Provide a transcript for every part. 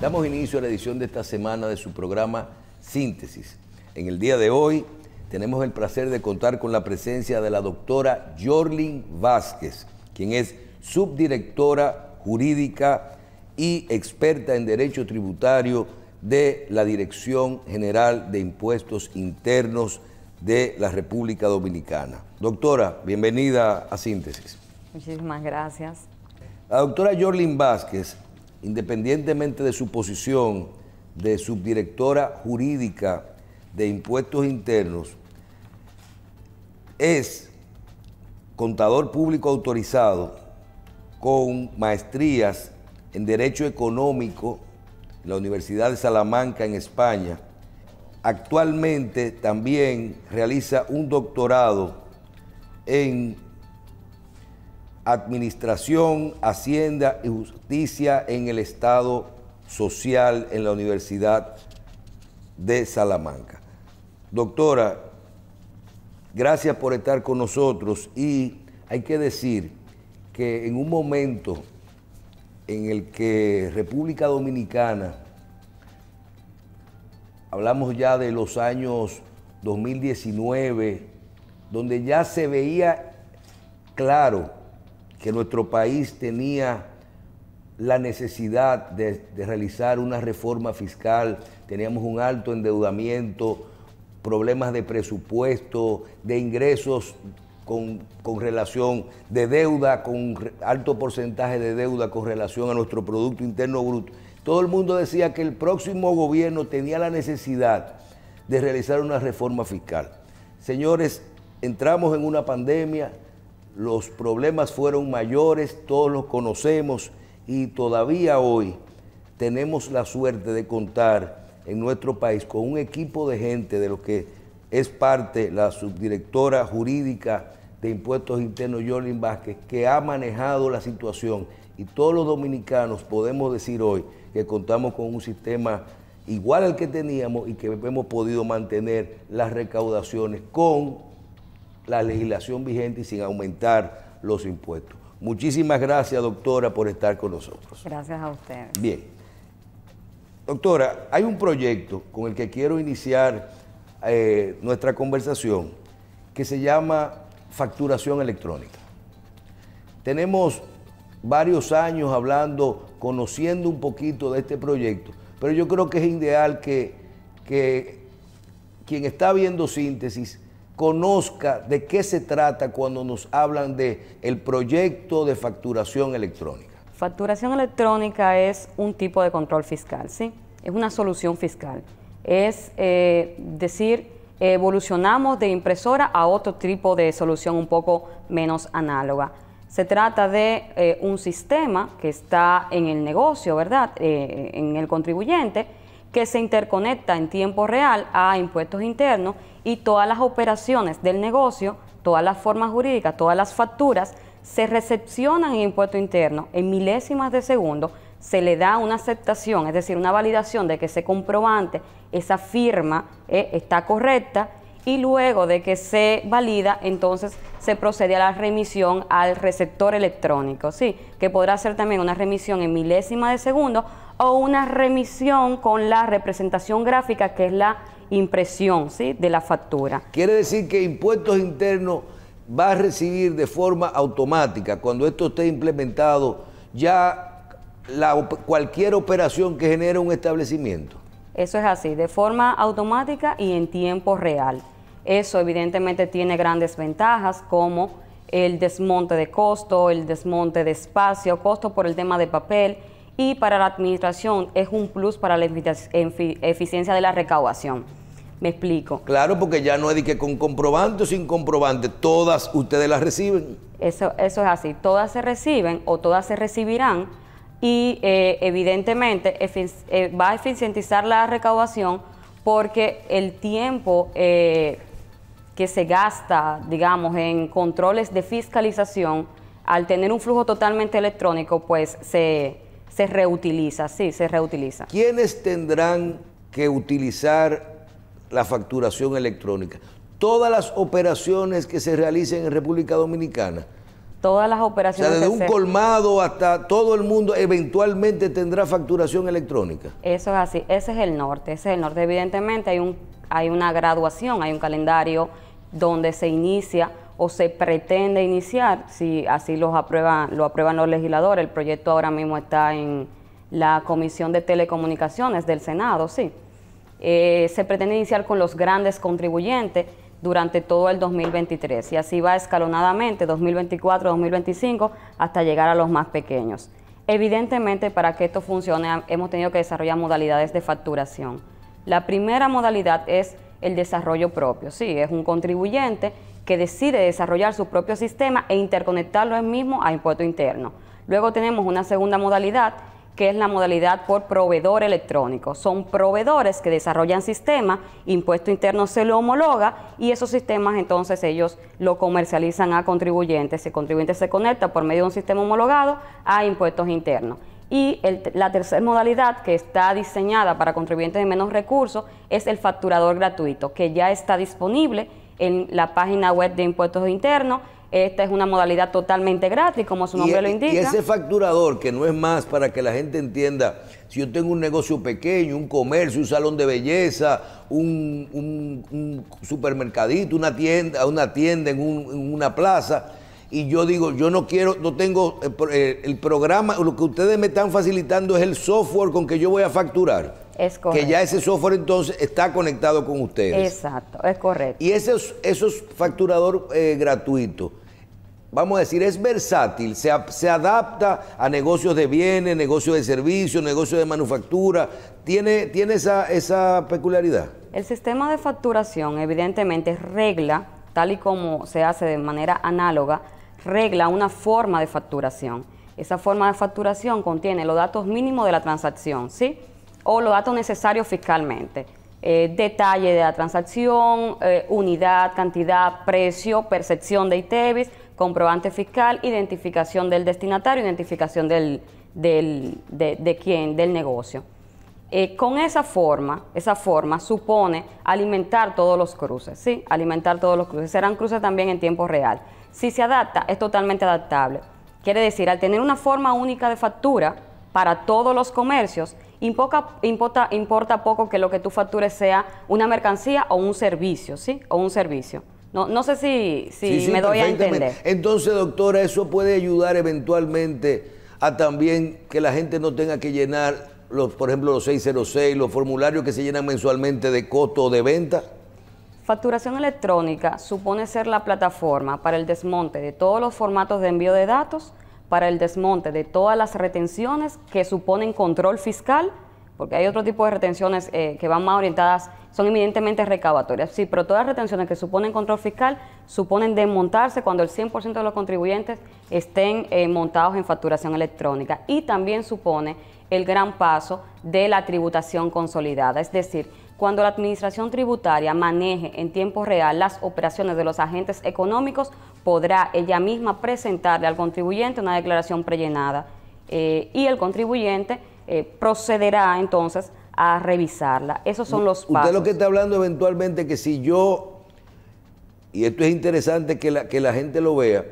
Damos inicio a la edición de esta semana de su programa Síntesis. En el día de hoy tenemos el placer de contar con la presencia de la doctora Jorlin Vázquez, quien es subdirectora jurídica y experta en derecho tributario de la Dirección General de Impuestos Internos de la República Dominicana. Doctora, bienvenida a Síntesis. Muchísimas gracias. La doctora Jorlin Vázquez independientemente de su posición de subdirectora jurídica de impuestos internos, es contador público autorizado con maestrías en Derecho Económico en la Universidad de Salamanca en España. Actualmente también realiza un doctorado en Administración, Hacienda y Justicia en el Estado Social en la Universidad de Salamanca. Doctora, gracias por estar con nosotros y hay que decir que en un momento en el que República Dominicana, hablamos ya de los años 2019, donde ya se veía claro que nuestro país tenía la necesidad de, realizar una reforma fiscal, teníamos un alto endeudamiento, problemas de presupuesto, de ingresos con, con, relación, de deuda, con alto porcentaje de deuda con relación a nuestro Producto Interno Bruto. Todo el mundo decía que el próximo gobierno tenía la necesidad de realizar una reforma fiscal. Señores, entramos en una pandemia, los problemas fueron mayores, todos los conocemos y todavía hoy tenemos la suerte de contar en nuestro país con un equipo de gente de lo que es parte la subdirectora jurídica de Impuestos Internos, Jolín Vázquez, que ha manejado la situación y todos los dominicanos podemos decir hoy que contamos con un sistema igual al que teníamos y que hemos podido mantener las recaudaciones con la legislación vigente y sin aumentar los impuestos. Muchísimas gracias, doctora, por estar con nosotros. Gracias a usted. Bien. Doctora, hay un proyecto con el que quiero iniciar eh, nuestra conversación que se llama facturación electrónica. Tenemos varios años hablando, conociendo un poquito de este proyecto, pero yo creo que es ideal que, que quien está viendo síntesis conozca de qué se trata cuando nos hablan de el proyecto de facturación electrónica. Facturación electrónica es un tipo de control fiscal, ¿sí? Es una solución fiscal. Es eh, decir, evolucionamos de impresora a otro tipo de solución un poco menos análoga. Se trata de eh, un sistema que está en el negocio, ¿verdad? Eh, en el contribuyente, que se interconecta en tiempo real a impuestos internos y todas las operaciones del negocio, todas las formas jurídicas, todas las facturas, se recepcionan en impuesto interno en milésimas de segundo, se le da una aceptación, es decir, una validación de que ese comprobante, esa firma eh, está correcta y luego de que se valida, entonces se procede a la remisión al receptor electrónico, ¿sí? que podrá ser también una remisión en milésima de segundo o una remisión con la representación gráfica, que es la impresión ¿sí? de la factura. Quiere decir que impuestos internos va a recibir de forma automática, cuando esto esté implementado, ya la, cualquier operación que genere un establecimiento. Eso es así, de forma automática y en tiempo real. Eso evidentemente tiene grandes ventajas como el desmonte de costo, el desmonte de espacio, costo por el tema de papel y para la administración es un plus para la eficiencia de la recaudación. Me explico. Claro, porque ya no es de que con comprobante o sin comprobante, todas ustedes las reciben. Eso, eso es así, todas se reciben o todas se recibirán y eh, evidentemente eh, va a eficientizar la recaudación porque el tiempo eh, que se gasta, digamos, en controles de fiscalización, al tener un flujo totalmente electrónico, pues se, se reutiliza, sí, se reutiliza. ¿Quiénes tendrán que utilizar la facturación electrónica. Todas las operaciones que se realicen en República Dominicana. Todas las operaciones. desde un colmado hasta todo el mundo eventualmente tendrá facturación electrónica. Eso es así, ese es el norte, ese es el norte. Evidentemente hay, un, hay una graduación, hay un calendario donde se inicia o se pretende iniciar, si así los lo aprueban los legisladores. El proyecto ahora mismo está en la Comisión de Telecomunicaciones del Senado, sí. Eh, se pretende iniciar con los grandes contribuyentes durante todo el 2023 y así va escalonadamente 2024-2025 hasta llegar a los más pequeños. Evidentemente, para que esto funcione hemos tenido que desarrollar modalidades de facturación. La primera modalidad es el desarrollo propio, sí, es un contribuyente que decide desarrollar su propio sistema e interconectarlo él mismo a impuesto interno. Luego tenemos una segunda modalidad que es la modalidad por proveedor electrónico. Son proveedores que desarrollan sistemas, impuesto interno se lo homologa y esos sistemas entonces ellos lo comercializan a contribuyentes. El contribuyente se conecta por medio de un sistema homologado a impuestos internos. Y la tercera modalidad que está diseñada para contribuyentes de menos recursos es el facturador gratuito, que ya está disponible en la página web de impuestos internos esta es una modalidad totalmente gratis, como su nombre e- lo indica. Y ese facturador, que no es más para que la gente entienda, si yo tengo un negocio pequeño, un comercio, un salón de belleza, un, supermercadito, una tienda, una tienda en, una plaza, y yo digo, yo no quiero, no tengo eh, eh, el programa, lo que ustedes me están facilitando es el software con que yo voy a facturar. Es correcto. Que ya ese software entonces está conectado con ustedes. Exacto, es correcto. Y esos, esos facturador eh, gratuito, vamos a decir, es versátil, se, adapta a negocios de bienes, negocios de servicios, negocios de manufactura, tiene, tiene esa, esa peculiaridad. El sistema de facturación evidentemente regla, tal y como se hace de manera análoga, regla una forma de facturación. Esa forma de facturación contiene los datos mínimos de la transacción, ¿sí? o los datos necesarios fiscalmente. Eh, detalle de la transacción, eh, unidad, cantidad, precio, percepción de ITEVIS, comprobante fiscal, identificación del destinatario, identificación del, de, quién, del negocio. Eh, con esa forma, esa forma supone alimentar todos los cruces, ¿sí? Alimentar todos los cruces. Serán cruces también en tiempo real. Si se adapta, es totalmente adaptable. Quiere decir, al tener una forma única de factura para todos los comercios, importa, importa poco que lo que tú factures sea una mercancía o un servicio, ¿sí? O un servicio. No, no sé si, me doy a entender. Entonces, doctora, eso puede ayudar eventualmente a también que la gente no tenga que llenar, los, por ejemplo, los 606, los formularios que se llenan mensualmente de costo o de venta. Facturación electrónica supone ser la plataforma para el desmonte de todos los formatos de envío de datos para el desmonte de todas las retenciones que suponen control fiscal, porque hay otro tipo de retenciones eh, que van más orientadas, son eminentemente recabatorias, Sí, pero todas las retenciones que suponen control fiscal suponen desmontarse cuando el 100% de los contribuyentes estén eh, montados en facturación electrónica. Y también supone el gran paso de la tributación consolidada, es decir, cuando la Administración Tributaria maneje en tiempo real las operaciones de los agentes económicos, podrá ella misma presentarle al contribuyente una declaración prellenada eh, y el contribuyente eh, procederá entonces a revisarla. Esos son los pasos. Usted lo que está hablando eventualmente que si yo, y esto es interesante que la, que la gente lo vea,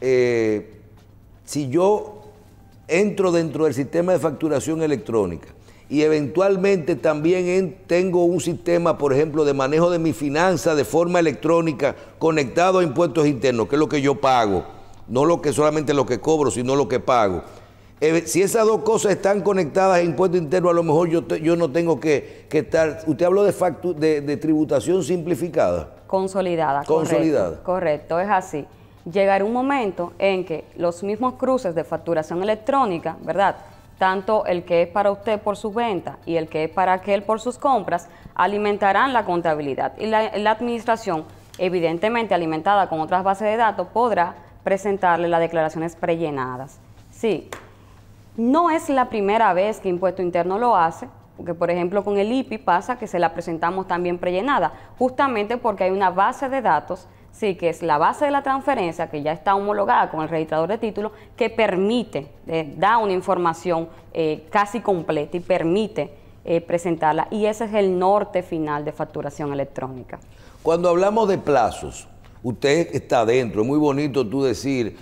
eh, si yo entro dentro del sistema de facturación electrónica y eventualmente también tengo un sistema, por ejemplo, de manejo de mi finanza de forma electrónica conectado a impuestos internos, que es lo que yo pago, no lo que solamente lo que cobro, sino lo que pago. Eh, si esas dos cosas están conectadas a impuestos internos, a lo mejor yo, no tengo que, estar. Usted habló de, de, tributación simplificada. Consolidada. Consolidada. Correcto, correcto, es así. Llegará un momento en que los mismos cruces de facturación electrónica, ¿verdad? tanto el que es para usted por su venta y el que es para aquel por sus compras, alimentarán la contabilidad y la, la, administración, evidentemente alimentada con otras bases de datos, podrá presentarle las declaraciones prellenadas. Sí, no es la primera vez que Impuesto Interno lo hace, porque por ejemplo con el IPI pasa que se la presentamos también prellenada, justamente porque hay una base de datos Sí, que es la base de la transferencia, que ya está homologada con el registrador de títulos, que permite, eh, da una información eh, casi completa y permite eh, presentarla. Y ese es el norte final de facturación electrónica. Cuando hablamos de plazos, usted está dentro, es muy bonito tú decir,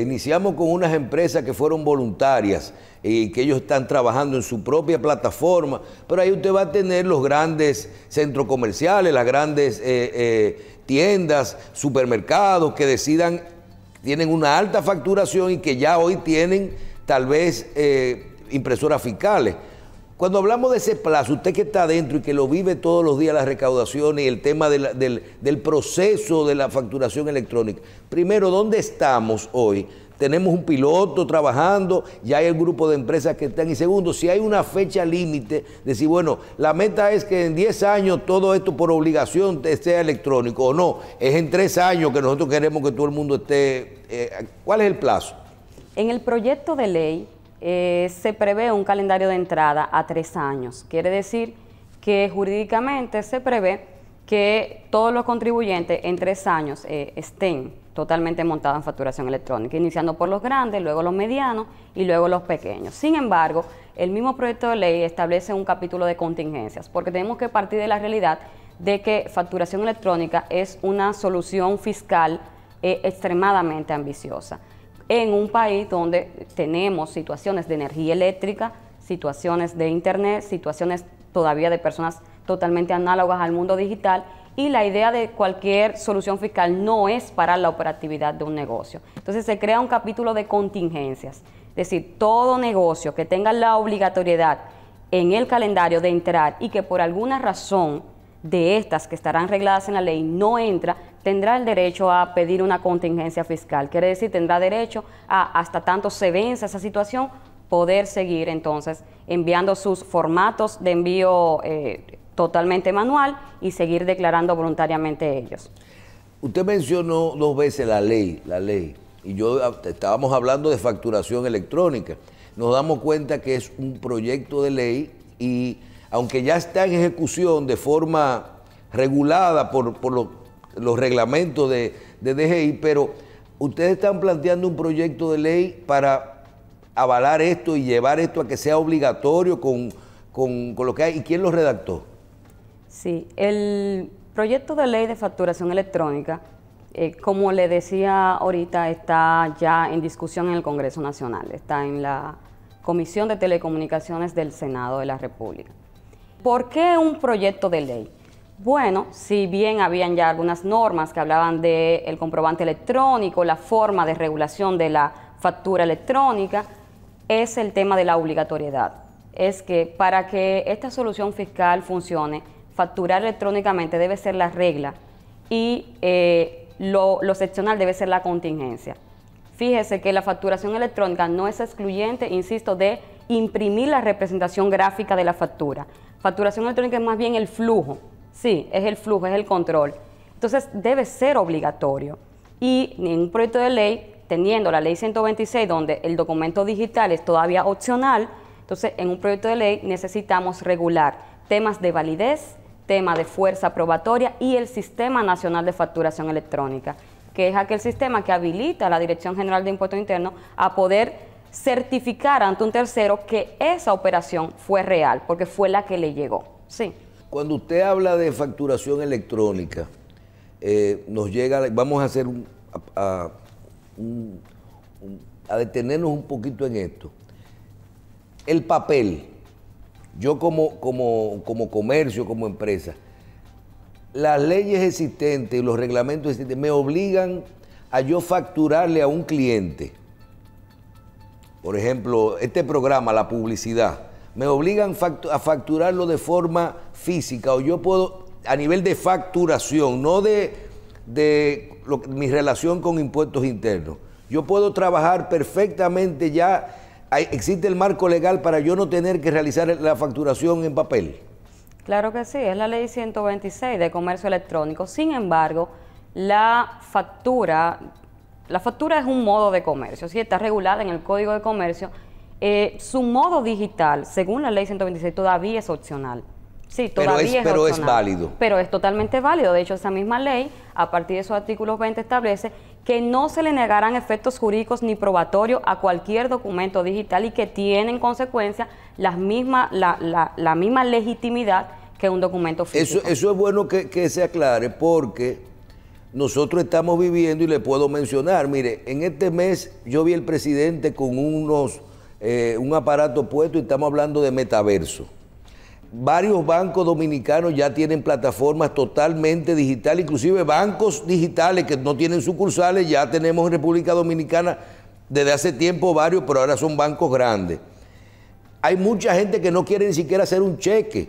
iniciamos con unas empresas que fueron voluntarias y que ellos están trabajando en su propia plataforma, pero ahí usted va a tener los grandes centros comerciales, las grandes tiendas, supermercados que decidan, tienen una alta facturación y que ya hoy tienen tal vez eh, impresoras fiscales. Cuando hablamos de ese plazo, usted que está adentro y que lo vive todos los días las recaudaciones y el tema del, del proceso de la facturación electrónica, primero, ¿dónde estamos hoy? tenemos un piloto trabajando, ya hay el grupo de empresas que están. Y segundo, si hay una fecha límite, decir, bueno, la meta es que en 10 años todo esto por obligación sea electrónico o no, es en 3 años que nosotros queremos que todo el mundo esté. Eh, ¿Cuál es el plazo? En el proyecto de ley eh, se prevé un calendario de entrada a 3 años. Quiere decir que jurídicamente se prevé que todos los contribuyentes en 3 años eh, estén totalmente montada en facturación electrónica, iniciando por los grandes, luego los medianos y luego los pequeños. Sin embargo, el mismo proyecto de ley establece un capítulo de contingencias, porque tenemos que partir de la realidad de que facturación electrónica es una solución fiscal eh, extremadamente ambiciosa en un país donde tenemos situaciones de energía eléctrica, situaciones de internet, situaciones todavía de personas totalmente análogas al mundo digital y la idea de cualquier solución fiscal no es parar la operatividad de un negocio. Entonces se crea un capítulo de contingencias, es decir, todo negocio que tenga la obligatoriedad en el calendario de entrar y que por alguna razón de estas que estarán regladas en la ley no entra, tendrá el derecho a pedir una contingencia fiscal. Quiere decir, tendrá derecho a, hasta tanto se vence esa situación, poder seguir entonces enviando sus formatos de envío eh, totalmente manual y seguir declarando voluntariamente ellos. Usted mencionó dos veces la ley, la ley, y yo ah, estábamos hablando de facturación electrónica. Nos damos cuenta que es un proyecto de ley y aunque ya está en ejecución de forma regulada por, los, reglamentos de, DGI, pero ustedes están planteando un proyecto de ley para avalar esto y llevar esto a que sea obligatorio con lo que hay. ¿Y quién lo redactó? Sí, el proyecto de ley de facturación electrónica, eh, como le decía ahorita, está ya en discusión en el Congreso Nacional, está en la Comisión de Telecomunicaciones del Senado de la República. ¿Por qué un proyecto de ley? Bueno, si bien habían ya algunas normas que hablaban del comprobante electrónico, la forma de regulación de la factura electrónica, es el tema de la obligatoriedad. Es que para que esta solución fiscal funcione, facturar electrónicamente debe ser la regla y eh, lo, lo seccional debe ser la contingencia. Fíjese que la facturación electrónica no es excluyente, insisto, de imprimir la representación gráfica de la factura. Facturación electrónica es más bien el flujo, sí, es el flujo, es el control. Entonces debe ser obligatorio. Y en un proyecto de ley, teniendo la ley 126, donde el documento digital es todavía opcional, entonces en un proyecto de ley necesitamos regular temas de validez, tema de fuerza probatoria y el Sistema Nacional de Facturación Electrónica, que es aquel sistema que habilita a la Dirección General de Impuestos Interno a poder certificar ante un tercero que esa operación fue real, porque fue la que le llegó. Sí. Cuando usted habla de facturación electrónica, eh, nos llega, vamos a hacer a detenernos un poquito en esto. El papel, yo como, como, comercio, como empresa, las leyes existentes y los reglamentos existentes me obligan a yo facturarle a un cliente. Por ejemplo, este programa, la publicidad, me obligan a facturarlo de forma física o yo puedo, a nivel de facturación, no de, de mi relación con impuestos internos. Yo puedo trabajar perfectamente ya ¿existe el marco legal para yo no tener que realizar la facturación en papel? Claro que sí, es la ley 126 de comercio electrónico. Sin embargo, la factura, la factura es un modo de comercio, ¿sí? está regulada en el Código de Comercio. Eh, su modo digital, según la ley 126, todavía es opcional. Sí, todavía pero es, válido. Pero es totalmente válido. De hecho, esa misma ley, a partir de esos artículos 20, establece que no se le negarán efectos jurídicos ni probatorios a cualquier documento digital y que tienen en consecuencia las misma, la, la, la, misma legitimidad que un documento físico. Eso, es bueno que, se aclare porque nosotros estamos viviendo y le puedo mencionar, mire, en este mes yo vi al presidente con unos, eh, un aparato puesto y estamos hablando de metaverso varios bancos dominicanos ya tienen plataformas totalmente digitales, inclusive bancos digitales que no tienen sucursales, ya tenemos en República Dominicana desde hace tiempo varios, pero ahora son bancos grandes. Hay mucha gente que no quiere ni siquiera hacer un cheque.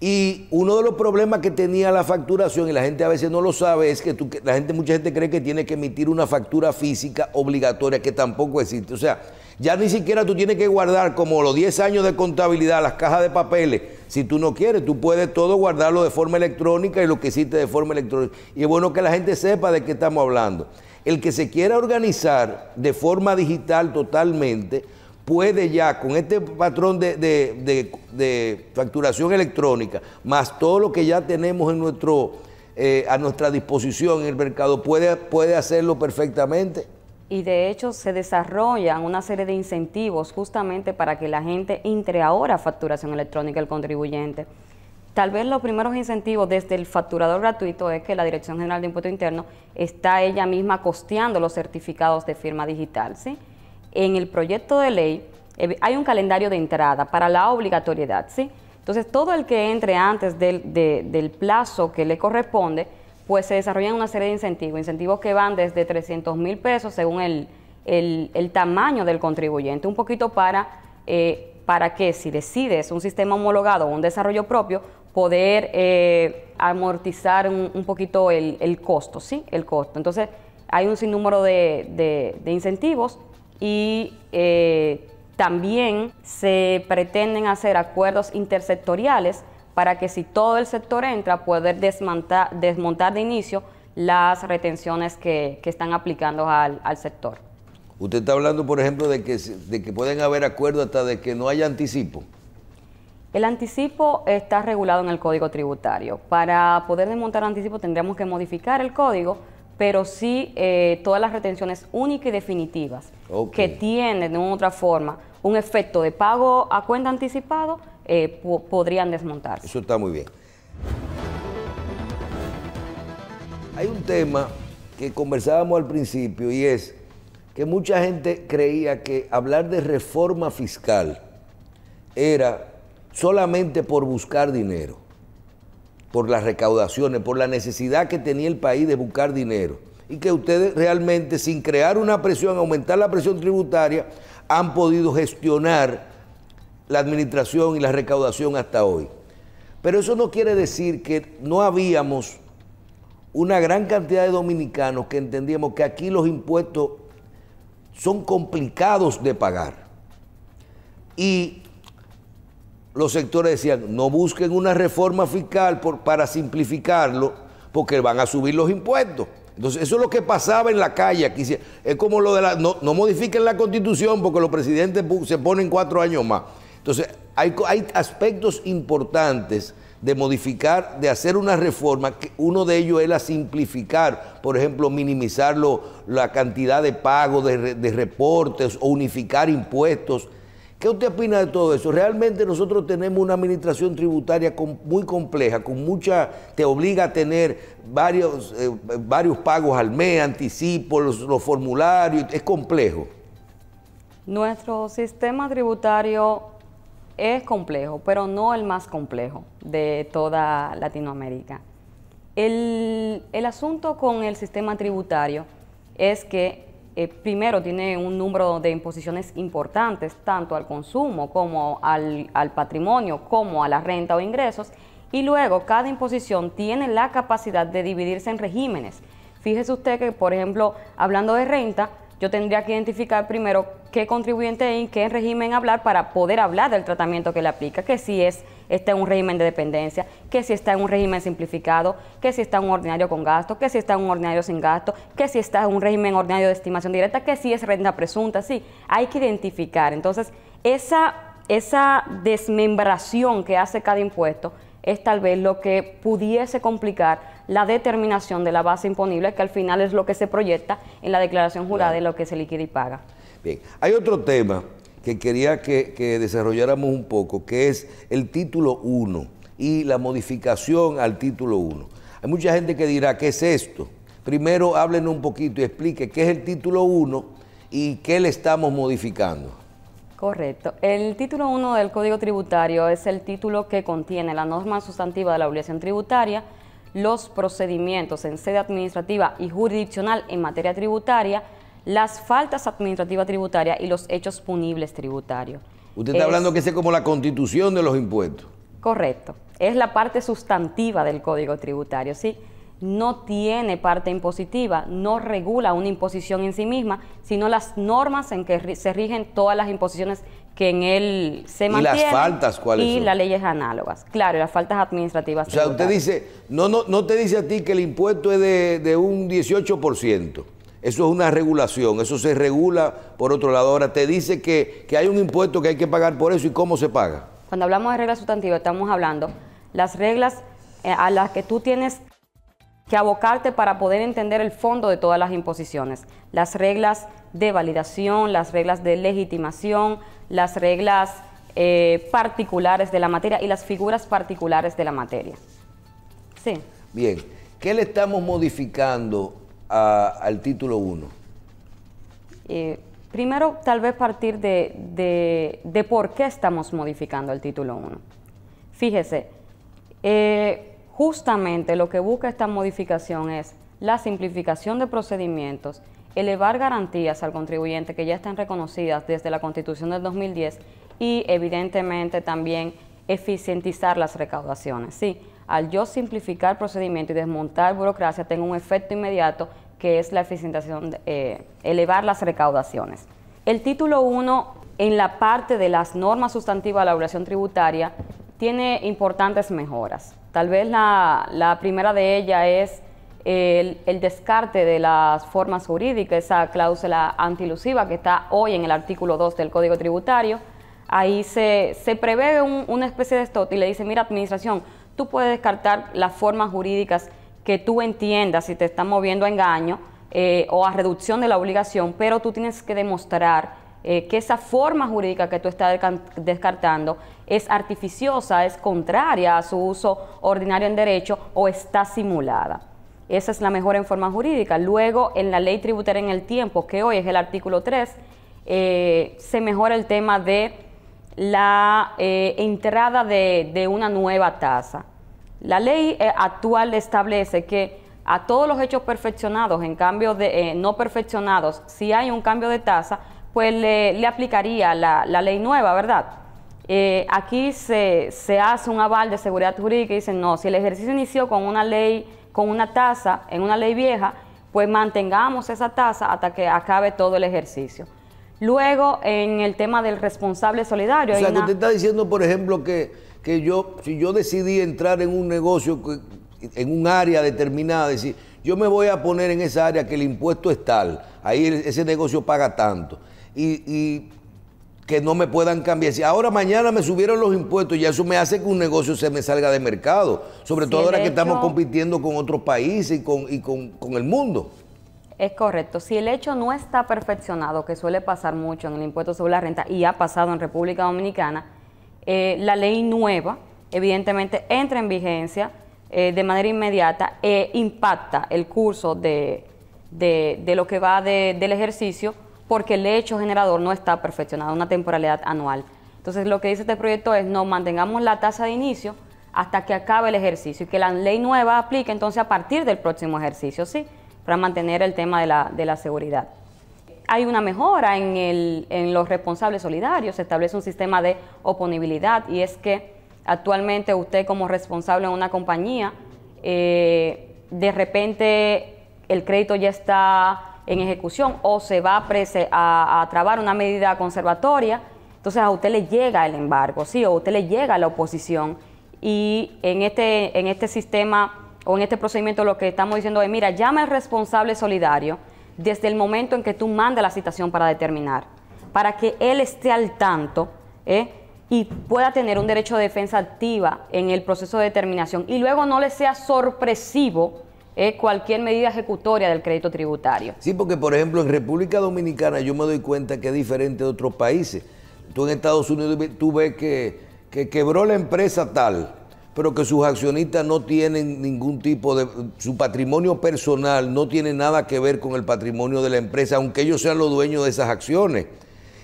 Y uno de los problemas que tenía la facturación, y la gente a veces no lo sabe, es que la gente, mucha gente cree que tiene que emitir una factura física obligatoria que tampoco existe. O sea, ya ni siquiera tú tienes que guardar como los 10 años de contabilidad, las cajas de papeles. Si tú no quieres, tú puedes todo guardarlo de forma electrónica y lo que hiciste de forma electrónica. Y es bueno que la gente sepa de qué estamos hablando. El que se quiera organizar de forma digital totalmente, puede ya con este patrón de, facturación electrónica, más todo lo que ya tenemos en nuestro, eh, a nuestra disposición en el mercado, puede, puede hacerlo perfectamente y de hecho se desarrollan una serie de incentivos justamente para que la gente entre ahora a facturación electrónica el contribuyente. Tal vez los primeros incentivos desde el facturador gratuito es que la Dirección General de Impuesto Interno está ella misma costeando los certificados de firma digital. ¿sí? En el proyecto de ley eh, hay un calendario de entrada para la obligatoriedad. ¿sí? Entonces, todo el que entre antes del plazo que le corresponde, pues se desarrollan una serie de incentivos, incentivos que van desde 300 mil pesos según el, tamaño del contribuyente, un poquito para, eh, para que si decides un sistema homologado o un desarrollo propio, poder eh, amortizar un, un poquito el, costo, ¿sí? El costo. Entonces, hay un sinnúmero de, de incentivos y eh, también se pretenden hacer acuerdos intersectoriales para que si todo el sector entra, poder desmontar, desmontar de inicio las retenciones que, están aplicando al, sector. Usted está hablando, por ejemplo, de que, de que pueden haber acuerdos hasta de que no haya anticipo. El anticipo está regulado en el Código Tributario. Para poder desmontar anticipo tendríamos que modificar el código, pero sí eh, todas las retenciones únicas y definitivas que tienen de una u otra forma un efecto de pago a cuenta anticipado eh, podrían desmontarse. Eso está muy bien. Hay un tema que conversábamos al principio y es que mucha gente creía que hablar de reforma fiscal era solamente por buscar dinero, por las recaudaciones, por la necesidad que tenía el país de buscar dinero. Y que ustedes realmente, sin crear una presión, aumentar la presión tributaria, han podido gestionar la administración y la recaudación hasta hoy. Pero eso no quiere decir que no habíamos una gran cantidad de dominicanos que entendíamos que aquí los impuestos son complicados de pagar. Y los sectores decían, no busquen una reforma fiscal para simplificarlo, porque van a subir los impuestos. Entonces, eso es lo que pasaba en la calle aquí. Es como lo de la. No, no modifiquen la constitución porque los presidentes se ponen cuatro años más. Entonces, hay, hay aspectos importantes de modificar, de hacer una reforma, que uno de ellos es la simplificar, por ejemplo, minimizar la cantidad de pagos, de, reportes o unificar impuestos. ¿Qué usted opina de todo eso? Realmente nosotros tenemos una administración tributaria muy compleja, con mucha, te obliga a tener varios, eh, varios pagos al mes, anticipos, los formularios, es complejo. Nuestro sistema tributario es complejo, pero no el más complejo de toda Latinoamérica. El, asunto con el sistema tributario es que eh, primero tiene un número de imposiciones importantes, tanto al consumo como al, al patrimonio, como a la renta o ingresos, y luego cada imposición tiene la capacidad de dividirse en regímenes. Fíjese usted que, por ejemplo, hablando de renta, yo tendría que identificar primero qué contribuyente es, en qué régimen hablar para poder hablar del tratamiento que le aplica, que si es, está en un régimen de dependencia, que si está en un régimen simplificado, que si está en un ordinario con gasto, que si está en un ordinario sin gasto, que si está en un régimen ordinario de estimación directa, que si es renta presunta, sí, hay que identificar. Entonces, esa, esa desmembración que hace cada impuesto es tal vez lo que pudiese complicar la determinación de la base imponible, que al final es lo que se proyecta en la declaración jurada de lo que se liquida y paga. Bien, hay otro tema que quería que, que desarrolláramos un poco, que es el título 1 y la modificación al título 1. Hay mucha gente que dirá, ¿qué es esto? Primero háblenos un poquito y explique qué es el título 1 y qué le estamos modificando. Correcto. El título 1 del Código Tributario es el título que contiene la norma sustantiva de la obligación tributaria, los procedimientos en sede administrativa y jurisdiccional en materia tributaria, las faltas administrativas tributarias y los hechos punibles tributarios. Usted está hablando que es como la constitución de los impuestos. Correcto. Es la parte sustantiva del Código Tributario, sí no tiene parte impositiva, no regula una imposición en sí misma, sino las normas en que se rigen todas las imposiciones que en él se mantienen. Y las faltas, ¿cuáles Y las leyes análogas. Claro, y las faltas administrativas. O sea, usted dice, no, no, no te dice a ti que el impuesto es de, un 18%. Eso es una regulación, eso se regula por otro lado. Ahora te dice que, que hay un impuesto que hay que pagar por eso y cómo se paga. Cuando hablamos de reglas sustantivas, estamos hablando las reglas eh, a las que tú tienes que abocarte para poder entender el fondo de todas las imposiciones, las reglas de validación, las reglas de legitimación, las reglas eh, particulares de la materia y las figuras particulares de la materia. Sí. Bien, ¿qué le estamos modificando al título 1? Eh, primero, tal vez partir de, por qué estamos modificando el título 1. Fíjese, eh, Justamente lo que busca esta modificación es la simplificación de procedimientos, elevar garantías al contribuyente que ya están reconocidas desde la Constitución del 2010 y evidentemente también eficientizar las recaudaciones. Sí, al yo simplificar procedimiento y desmontar burocracia, tengo un efecto inmediato que es la eficientización, eh, elevar las recaudaciones. El título 1, en la parte de las normas sustantivas de la obligación tributaria, tiene importantes mejoras. Tal vez la, primera de ellas es el, descarte de las formas jurídicas, esa cláusula antilusiva que está hoy en el artículo 2 del Código Tributario. Ahí se, prevé una especie de esto y le dice, mira, administración, tú puedes descartar las formas jurídicas que tú entiendas si te están moviendo a engaño eh, o a reducción de la obligación, pero tú tienes que demostrar eh, que esa forma jurídica que tú estás descartando es artificiosa, es contraria a su uso ordinario en derecho o está simulada. Esa es la mejora en forma jurídica. Luego, en la ley tributaria en el tiempo, que hoy es el artículo 3, eh, se mejora el tema de la eh, entrada de, de, una nueva tasa. La ley actual establece que a todos los hechos perfeccionados, en cambio de no perfeccionados, si hay un cambio de tasa, pues le, aplicaría la, ley nueva, ¿verdad? Eh, aquí se, hace un aval de seguridad jurídica y dicen, no, si el ejercicio inició con una ley, con una tasa, en una ley vieja, pues mantengamos esa tasa hasta que acabe todo el ejercicio. Luego, en el tema del responsable solidario. O sea, usted está diciendo, por ejemplo, que, yo, si yo decidí entrar en un negocio, en un área determinada, decir, yo me voy a poner en esa área que el impuesto es tal, ahí ese negocio paga tanto y, que no me puedan cambiar. Si ahora mañana me subieron los impuestos, Y eso me hace que un negocio se me salga de mercado, sobre todo ahora que estamos compitiendo con otros países y, con, el mundo. Es correcto. Si el hecho no está perfeccionado, que suele pasar mucho en el impuesto sobre la renta y ha pasado en República Dominicana, eh, la ley nueva, evidentemente, entra en vigencia eh, de manera inmediata e impacta el curso de, lo que va del ejercicio porque el hecho generador no está perfeccionado, una temporalidad anual. Entonces lo que dice este proyecto es no mantengamos la tasa de inicio hasta que acabe el ejercicio y que la ley nueva aplique entonces a partir del próximo ejercicio, ¿sí? Para mantener el tema de la, seguridad. Hay una mejora en, los responsables solidarios, se establece un sistema de oponibilidad y es que actualmente usted como responsable en una compañía, eh, de repente el crédito ya está en ejecución o se va a, a, trabar una medida conservatoria, entonces a usted le llega el embargo, o a usted le llega la oposición. Y en este, en este sistema o en este procedimiento lo que estamos diciendo es, mira, llama al responsable solidario desde el momento en que tú mandas la citación para determinar, para que él esté al tanto ¿eh? y pueda tener un derecho de defensa activa en el proceso de determinación y luego no le sea sorpresivo es cualquier medida ejecutoria del crédito tributario. Sí, porque por ejemplo en República Dominicana yo me doy cuenta que es diferente de otros países. Tú en Estados Unidos tú ves que, que quebró la empresa tal, pero que sus accionistas no tienen ningún tipo de... Su patrimonio personal no tiene nada que ver con el patrimonio de la empresa, aunque ellos sean los dueños de esas acciones.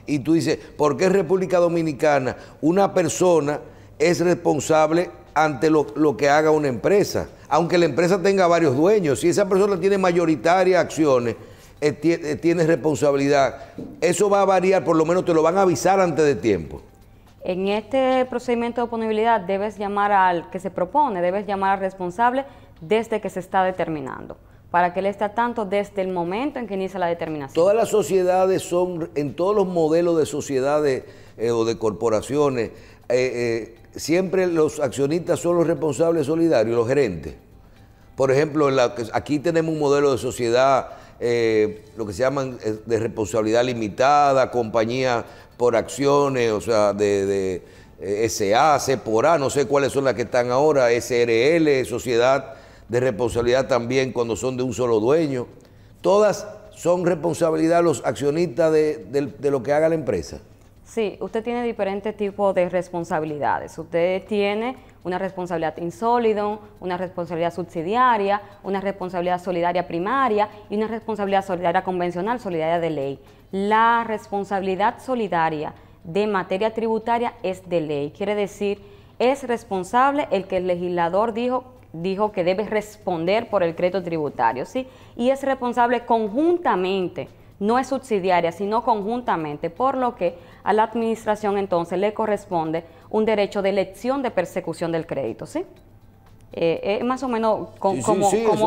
Y tú dices, ¿por qué en República Dominicana una persona es responsable ante lo, que haga una empresa. Aunque la empresa tenga varios dueños, si esa persona tiene mayoritaria acciones, eh, eh, tiene, responsabilidad. Eso va a variar, por lo menos te lo van a avisar antes de tiempo. En este procedimiento de oponibilidad debes llamar al que se propone, debes llamar al responsable desde que se está determinando, para que él esté tanto desde el momento en que inicia la determinación. Todas las sociedades son, en todos los modelos de sociedades eh, o de corporaciones, eh, siempre los accionistas son los responsables solidarios, los gerentes. Por ejemplo, aquí tenemos un modelo de sociedad, eh, lo que se llaman eh, de responsabilidad limitada, compañía por acciones, o sea, de, eh, SA, C por A, no sé cuáles son las que están ahora, SRL, sociedad de responsabilidad también cuando son de un solo dueño. Todas son responsabilidad los accionistas de lo que haga la empresa. Sí, usted tiene diferentes tipos de responsabilidades. Usted tiene una responsabilidad insólida, una responsabilidad subsidiaria, una responsabilidad solidaria primaria y una responsabilidad solidaria convencional, solidaria de ley. La responsabilidad solidaria de materia tributaria es de ley, quiere decir, es responsable el que el legislador dijo dijo que debe responder por el crédito tributario, ¿sí? Y es responsable conjuntamente no es subsidiaria, sino conjuntamente, por lo que a la administración entonces le corresponde un derecho de elección de persecución del crédito, ¿sí? Eh, eh, más o menos como,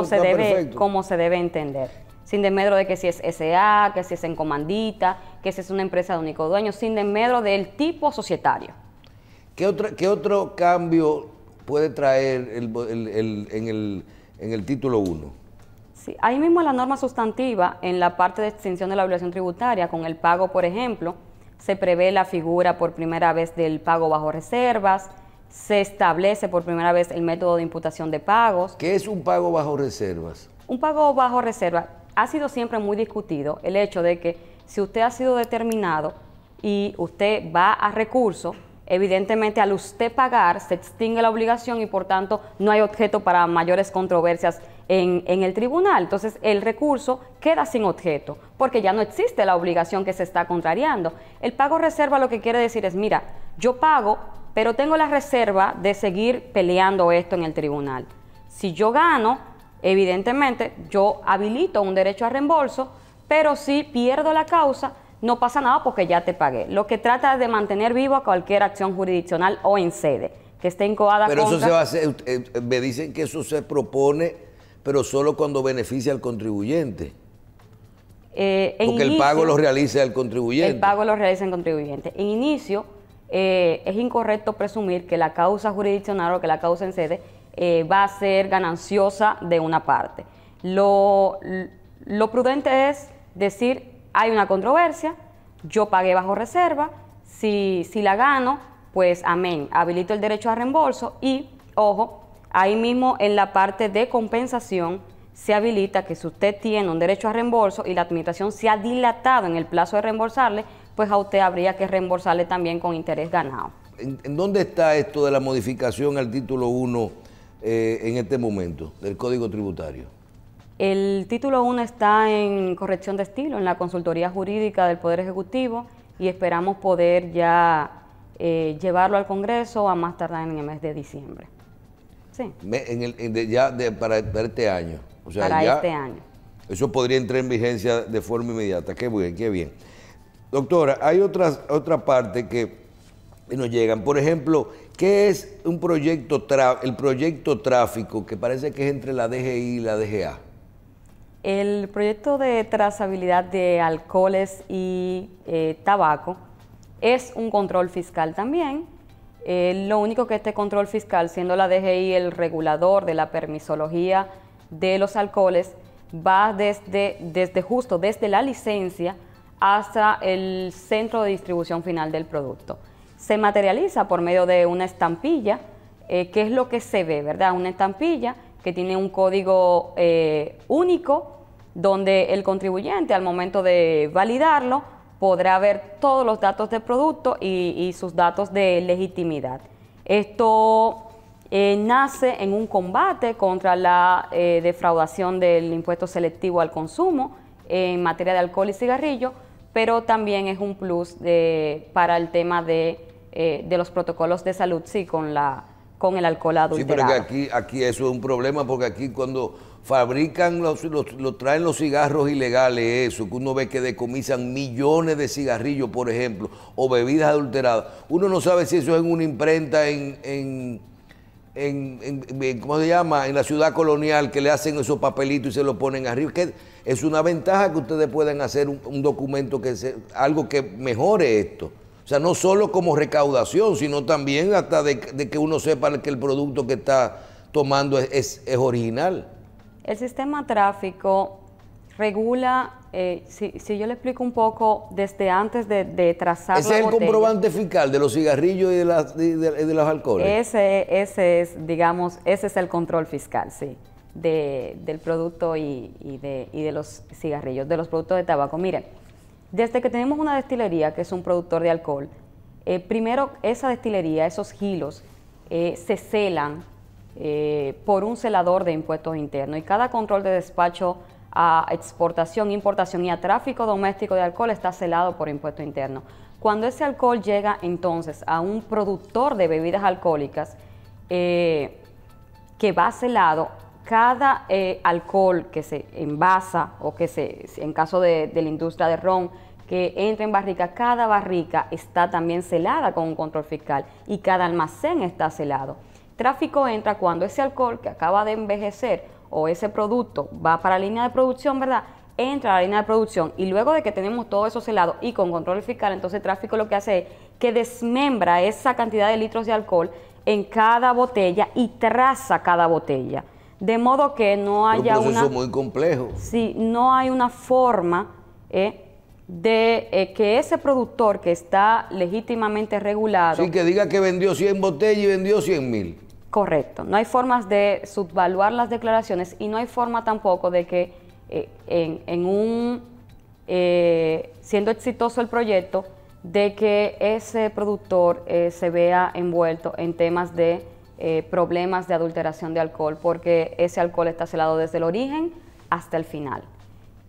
se debe, como se debe entender. Sin demedro de que si es SA, que si es en comandita, que si es una empresa de único dueño, sin demedro del tipo societario. ¿Qué otro, qué otro cambio puede traer el, el, en, el, título 1? ahí mismo en la norma sustantiva, en la parte de extinción de la obligación tributaria, con el pago, por ejemplo, se prevé la figura por primera vez del pago bajo reservas, se establece por primera vez el método de imputación de pagos. ¿Qué es un pago bajo reservas? Un pago bajo reservas ha sido siempre muy discutido el hecho de que si usted ha sido determinado y usted va a recurso, evidentemente al usted pagar se extingue la obligación y por tanto no hay objeto para mayores controversias en, el tribunal. Entonces el recurso queda sin objeto porque ya no existe la obligación que se está contrariando. El pago reserva lo que quiere decir es, mira, yo pago, pero tengo la reserva de seguir peleando esto en el tribunal. Si yo gano, evidentemente yo habilito un derecho a reembolso, pero si pierdo la causa, no pasa nada porque ya te pagué. Lo que trata es de mantener vivo a cualquier acción jurisdiccional o en sede que esté incoada Pero eso se va a hacer, eh, eh, me dicen que eso se propone pero solo cuando beneficia al contribuyente. Eh, Porque el pago lo realiza el contribuyente. El pago lo realiza el contribuyente. En inicio, eh, es incorrecto presumir que la causa jurisdiccional o que la causa en sede eh, va a ser gananciosa de una parte. Lo, lo prudente es decir, hay una controversia, yo pagué bajo reserva, si, si la gano, pues amén, habilito el derecho a reembolso y, ojo, Ahí mismo en la parte de compensación se habilita que si usted tiene un derecho a reembolso y la administración se ha dilatado en el plazo de reembolsarle, pues a usted habría que reembolsarle también con interés ganado. ¿En, dónde está esto de la modificación al título 1 eh, en este momento del Código Tributario? El título 1 está en corrección de estilo, en la consultoría jurídica del Poder Ejecutivo y esperamos poder ya eh, llevarlo al Congreso a más tardar en el mes de diciembre. Sí. en el, ya para, este año. para este año. Eso podría entrar en vigencia de forma inmediata. Qué bien, qué bien. Doctora, hay otras, otra parte que nos llegan. Por ejemplo, ¿qué es un proyecto el proyecto tráfico que parece que es entre la DGI y la DGA? El proyecto de trazabilidad de alcoholes y eh, tabaco es un control fiscal también eh, lo único que este control fiscal, siendo la DGI el regulador de la permisología de los alcoholes, va desde, justo, desde la licencia hasta el centro de distribución final del producto. Se materializa por medio de una estampilla, eh, que es lo que se ve, ¿verdad? Una estampilla que tiene un código eh, único donde el contribuyente al momento de validarlo podrá ver todos los datos del producto y, sus datos de legitimidad. Esto eh, nace en un combate contra la eh, defraudación del impuesto selectivo al consumo en materia de alcohol y cigarrillo, pero también es un plus de, para el tema de, eh, los protocolos de salud, sí, con, la, con el alcohol adulterado. Sí, pero que aquí, aquí eso es un problema porque aquí cuando fabrican, los, los, traen los cigarros ilegales, eso, que uno ve que decomisan millones de cigarrillos, por ejemplo, o bebidas adulteradas. Uno no sabe si eso es en una imprenta en, en, en, ¿cómo se llama?, en la ciudad colonial, que le hacen esos papelitos y se los ponen arriba. es una ventaja que ustedes puedan hacer un, documento, que algo que mejore esto. O sea, no solo como recaudación, sino también hasta de, que uno sepa que el producto que está tomando es original. El sistema tráfico regula, eh, si, yo le explico un poco, desde antes de, trazar ¿Ese es el comprobante fiscal de los cigarrillos y de, los alcoholes? Ese, es, digamos, ese es el control fiscal, sí, del producto y, de, y de los cigarrillos, de los productos de tabaco. Miren, desde que tenemos una destilería que es un productor de alcohol, eh, primero esa destilería, esos hilos, eh, se celan eh, por un celador de impuestos internos y cada control de despacho a exportación, importación y a tráfico doméstico de alcohol está celado por impuesto interno. Cuando ese alcohol llega entonces a un productor de bebidas alcohólicas eh, que va celado, cada eh, alcohol que se envasa o que se, en caso de, de la industria de ron, que entra en barrica, cada barrica está también celada con un control fiscal y cada almacén está celado. Tráfico entra cuando ese alcohol que acaba de envejecer o ese producto va para la línea de producción, ¿verdad? Entra a la línea de producción y luego de que tenemos todo eso helados y con control fiscal, entonces el tráfico lo que hace es que desmembra esa cantidad de litros de alcohol en cada botella y traza cada botella. De modo que no haya un proceso muy complejo. Sí, no hay una forma eh, de eh, que ese productor que está legítimamente regulado... Sí, que diga que vendió 100 botellas y vendió 100 mil. Correcto. No hay formas de subvaluar las declaraciones y no hay forma tampoco de que eh, en, en, un... Eh, siendo exitoso el proyecto, de que ese productor se vea envuelto en temas de problemas de adulteración de alcohol, porque ese alcohol está celado desde el origen hasta el final.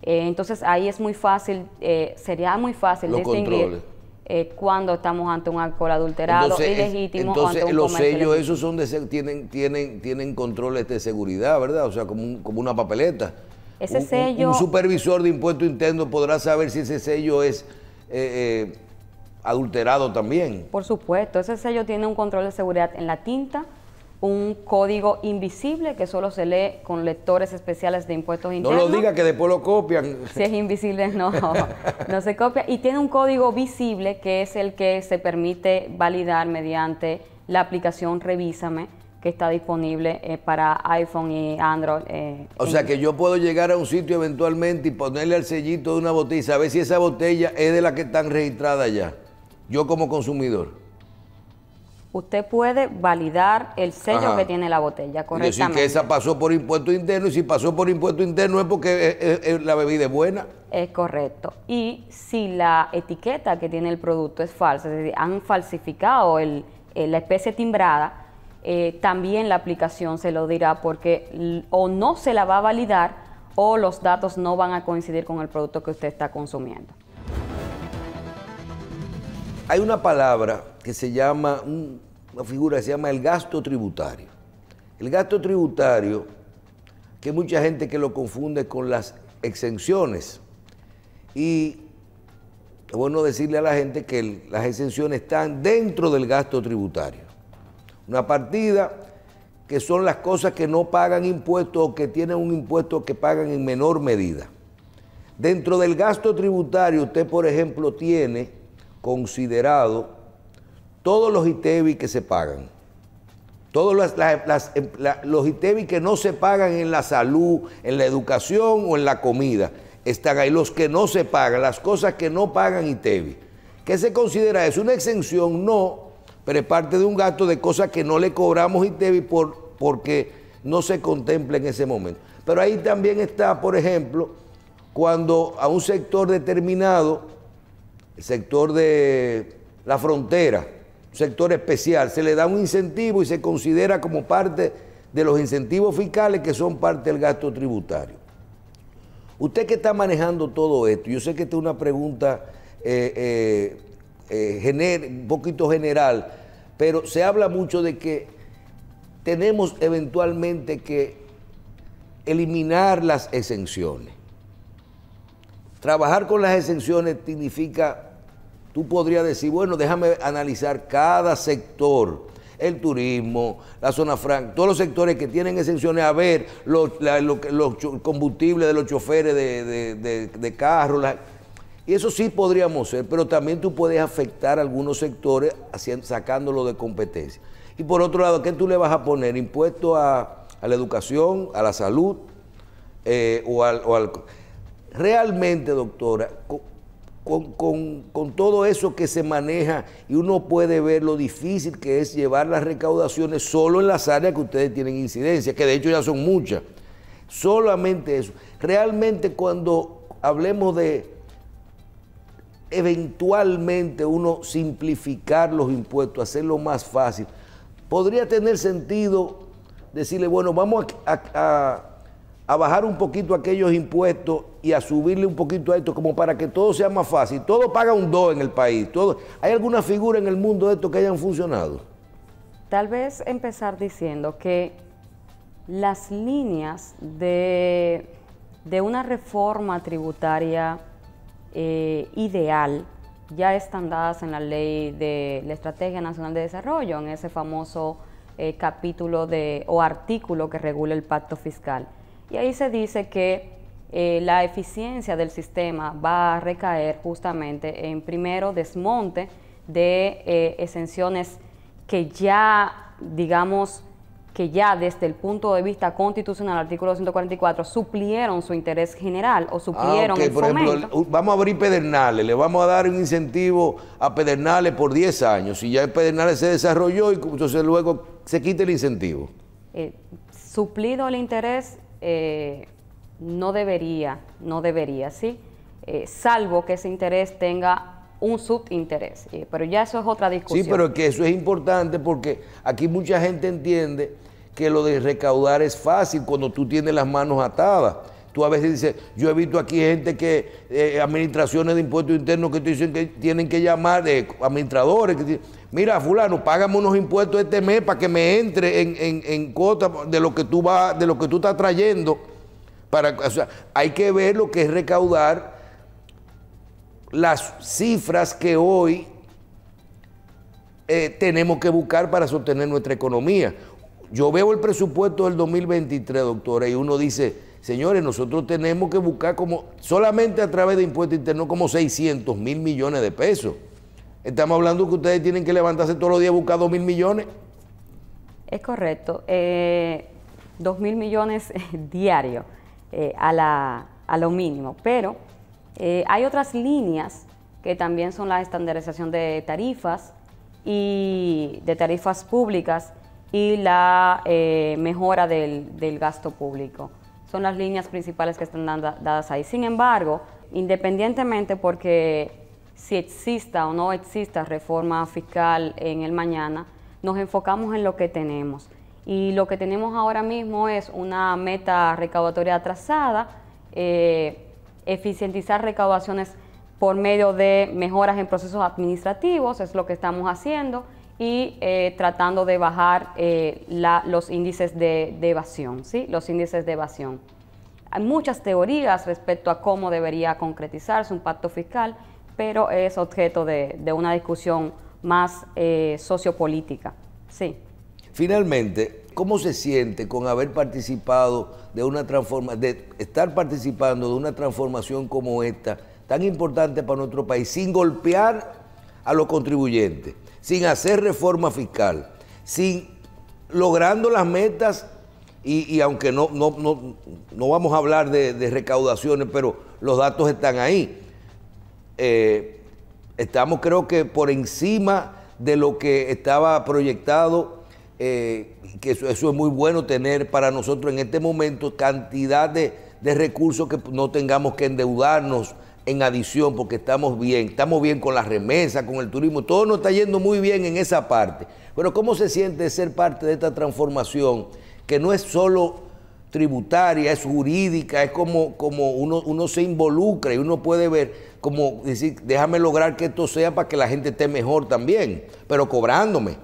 Eh, entonces ahí es muy fácil, eh, sería muy fácil distinguir eh, cuando estamos ante un alcohol adulterado, ilegítimo. entonces los sellos esos son de tienen, tienen, tienen controles de seguridad, ¿verdad? O sea, como, como una papeleta. Ese sello. Un, supervisor de impuesto interno podrá saber si ese sello es adulterado también. Por supuesto, ese sello tiene un control de seguridad en la tinta un código invisible que solo se lee con lectores especiales de impuestos internos. No lo diga que después lo copian. Si es invisible, no, no se copia. Y tiene un código visible que es el que se permite validar mediante la aplicación Revísame que está disponible eh, para iPhone y Android. Eh, o sea que yo puedo llegar a un sitio eventualmente y ponerle al sellito de una botella y saber si esa botella es de la que están registradas ya, yo como consumidor usted puede validar el sello que tiene la botella, correctamente. Es decir, que esa pasó por impuesto interno y si pasó por impuesto interno es porque eh, eh, eh, la bebida es buena. Es correcto. Y si la etiqueta que tiene el producto es falsa, es decir, han falsificado la especie timbrada, también la aplicación se lo dirá porque o no se la va a validar o los datos no van a coincidir con el producto que usted está consumiendo. Hay una palabra que se llama, una figura que se llama el gasto tributario. El gasto tributario, que mucha gente que lo confunde con las exenciones. Y es bueno decirle a la gente que las exenciones están dentro del gasto tributario. Una partida que son las cosas que no pagan impuestos o que tienen un impuesto que pagan en menor medida. Dentro del gasto tributario, usted, por ejemplo, tiene considerado todos los ITEBI que se pagan, todos em, los ITEBI que no se pagan en la salud, en la educación o en la comida, están ahí los que no se pagan, las cosas que no pagan ITEBI. ¿Qué se considera eso? ¿Una exención? No, pero es parte de un gasto de cosas que no le cobramos ITEBI por, porque no se contempla en ese momento. Pero ahí también está, por ejemplo, cuando a un sector determinado, el sector de la frontera, sector especial, se le da un incentivo y se considera como parte de los incentivos fiscales que son parte del gasto tributario. Usted que está manejando todo esto, yo sé que esta es una pregunta eh, eh, eh, un poquito general, pero se habla mucho de que tenemos eventualmente que eliminar las exenciones. Trabajar con las exenciones significa tú podrías decir, bueno, déjame analizar cada sector, el turismo, la zona franca, todos los sectores que tienen exenciones, a ver los, los, combustibles de los choferes de, de, carros. Y eso sí podríamos ser, pero también tú puedes afectar algunos sectores sacándolo de competencia. Y por otro lado, ¿qué tú le vas a poner? ¿Impuesto a, la educación, a la salud o, eh, o al... Realmente, doctora, con, todo eso que se maneja y uno puede ver lo difícil que es llevar las recaudaciones solo en las áreas que ustedes tienen incidencia, que de hecho ya son muchas. Solamente eso. Realmente cuando hablemos de eventualmente uno simplificar los impuestos, hacerlo más fácil, podría tener sentido decirle, bueno, vamos a a bajar un poquito aquellos impuestos y a subirle un poquito a esto, como para que todo sea más fácil. Todo paga un do en el país. Todo. ¿Hay alguna figura en el mundo de esto que hayan funcionado? Tal vez empezar diciendo que las líneas de, una reforma tributaria eh, ideal ya están dadas en la ley de la Estrategia Nacional de Desarrollo, en ese famoso eh, capítulo de, o artículo que regula el pacto fiscal. Y ahí se dice que eh, la eficiencia del sistema va a recaer justamente en primero desmonte de eh, exenciones que ya, digamos, que ya desde el punto de vista constitucional, artículo 144, suplieron su interés general o suplieron ah, el por vamos a abrir Pedernales, le vamos a dar un incentivo a Pedernales por 10 años. y ya el Pedernales se desarrolló, y entonces luego se quite el incentivo. Eh, suplido el interés eh, no debería, no debería, ¿sí? Eh, salvo que ese interés tenga un subinterés. pero ya eso es otra discusión. Sí, pero que eso es importante porque aquí mucha gente entiende que lo de recaudar es fácil cuando tú tienes las manos atadas. Tú a veces dices, yo he visto aquí gente que, eh, administraciones de impuestos internos que dicen que tienen que llamar, administradores, que mira, fulano, págame unos impuestos este mes para que me entre en, cuota de lo que tú de lo que tú estás trayendo. Para, hay que ver lo que es recaudar las cifras que hoy eh, tenemos que buscar para sostener nuestra economía. Yo veo el presupuesto del 2023, doctora, y uno dice, señores, nosotros tenemos que buscar como, solamente a través de impuestos internos, como 600 mil millones de pesos. Estamos hablando que ustedes tienen que levantarse todos los días a buscar 2 mil millones. Es correcto. 2 eh, mil millones eh, diario eh, a, lo mínimo. Pero hay otras líneas que también son la estandarización de tarifas y de tarifas públicas y la mejora del, del, gasto público. Son las líneas principales que están dadas ahí. Sin embargo, independientemente porque si exista o no exista reforma fiscal en el mañana, nos enfocamos en lo que tenemos. Y lo que tenemos ahora mismo es una meta recaudatoria atrasada, eh, eficientizar recaudaciones por medio de mejoras en procesos administrativos, es lo que estamos haciendo, y eh, tratando de bajar eh, los índices evasión, ¿sí? Los índices de evasión. Hay muchas teorías respecto a cómo debería concretizarse un pacto fiscal, pero es objeto de, una discusión más eh, sociopolítica. Sí. Finalmente, ¿cómo se siente con haber participado de una transformación, de estar participando de una transformación como esta, tan importante para nuestro país, sin golpear a los contribuyentes, sin hacer reforma fiscal, sin logrando las metas y, aunque no, no, vamos a hablar de, de, recaudaciones, pero los datos están ahí. Eh, estamos creo que por encima de lo que estaba proyectado, eh, que eso, es muy bueno tener para nosotros en este momento cantidad de, recursos que no tengamos que endeudarnos en adición, porque estamos bien, estamos bien con la remesa, con el turismo, todo nos está yendo muy bien en esa parte. Pero ¿cómo se siente ser parte de esta transformación que no es solo tributaria, es jurídica, es como, como uno, uno se involucra y uno puede ver como decir, déjame lograr que esto sea para que la gente esté mejor también, pero cobrándome.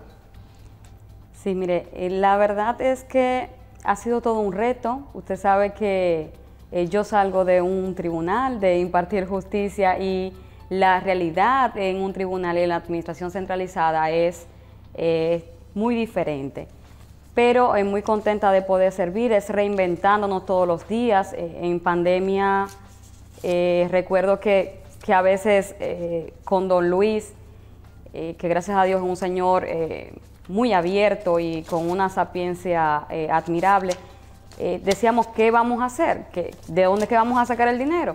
Sí, mire, eh, la verdad es que ha sido todo un reto. Usted sabe que eh, yo salgo de un tribunal, de impartir justicia y la realidad en un tribunal y en la administración centralizada es eh, muy diferente. Pero es muy contenta de poder servir, es reinventándonos todos los días. en pandemia recuerdo que a veces eh, con don Luis, eh, que gracias a Dios es un señor eh, muy abierto y con una sapiencia admirable, decíamos, ¿qué vamos a hacer? que ¿De dónde que vamos a sacar el dinero?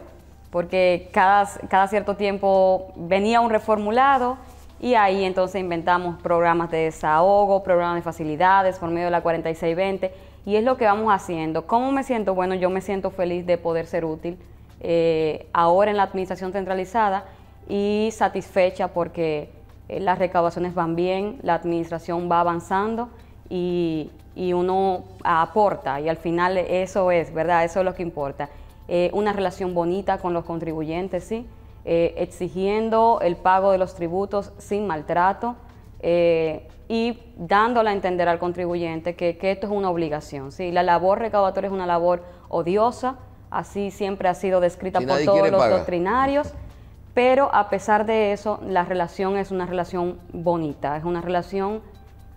Porque cada, cada cierto tiempo venía un reformulado y ahí entonces inventamos programas de desahogo, programas de facilidades por medio de la 4620 y es lo que vamos haciendo. ¿Cómo me siento? Bueno, yo me siento feliz de poder ser útil eh, ahora en la administración centralizada y satisfecha porque eh, las recaudaciones van bien, la administración va avanzando y, uno aporta y al final eso es, ¿verdad? Eso es lo que importa. Eh, una relación bonita con los contribuyentes, ¿sí? exigiendo el pago de los tributos sin maltrato y dándole a entender al contribuyente que, que esto es una obligación. ¿sí? La labor recaudatoria es una labor odiosa, así siempre ha sido descrita por todos los doctrinarios, pero a pesar de eso, la relación es una relación bonita, es una relación,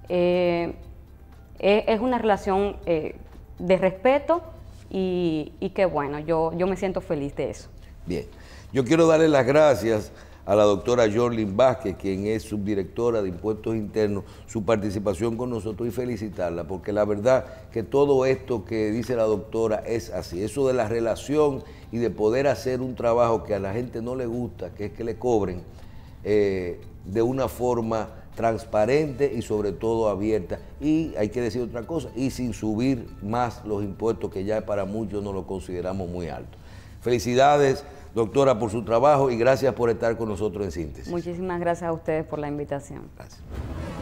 eh, es una relación eh, de respeto y, que bueno, yo, yo me siento feliz de eso. Bien, yo quiero darle las gracias a la doctora Jorlin Vázquez, quien es subdirectora de Impuestos Internos, su participación con nosotros y felicitarla, porque la verdad que todo esto que dice la doctora es así, eso de la relación y de poder hacer un trabajo que a la gente no le gusta, que es que le cobren eh, de una forma transparente y sobre todo abierta. Y hay que decir otra cosa, y sin subir más los impuestos que ya para muchos no lo consideramos muy alto. Felicidades doctora, por su trabajo y gracias por estar con nosotros en síntesis. Muchísimas gracias a ustedes por la invitación. Gracias.